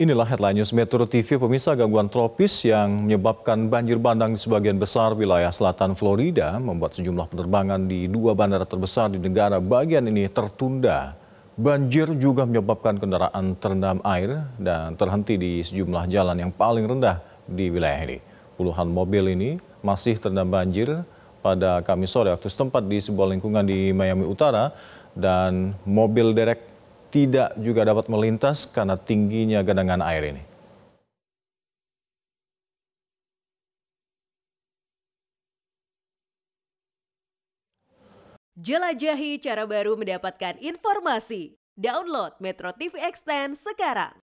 Inilah headline news Metro TV pemirsa gangguan tropis yang menyebabkan banjir bandang di sebagian besar wilayah selatan Florida membuat sejumlah penerbangan di dua bandara terbesar di negara bagian ini tertunda. Banjir juga menyebabkan kendaraan terendam air dan terhenti di sejumlah jalan yang paling rendah di wilayah ini. Puluhan mobil ini masih terendam banjir pada Kamis sore waktu setempat di sebuah lingkungan di Miami Utara dan mobil derek tidak juga dapat melintas karena tingginya genangan air ini. Jelajahi cara baru mendapatkan informasi. Download Metro TV Extend sekarang.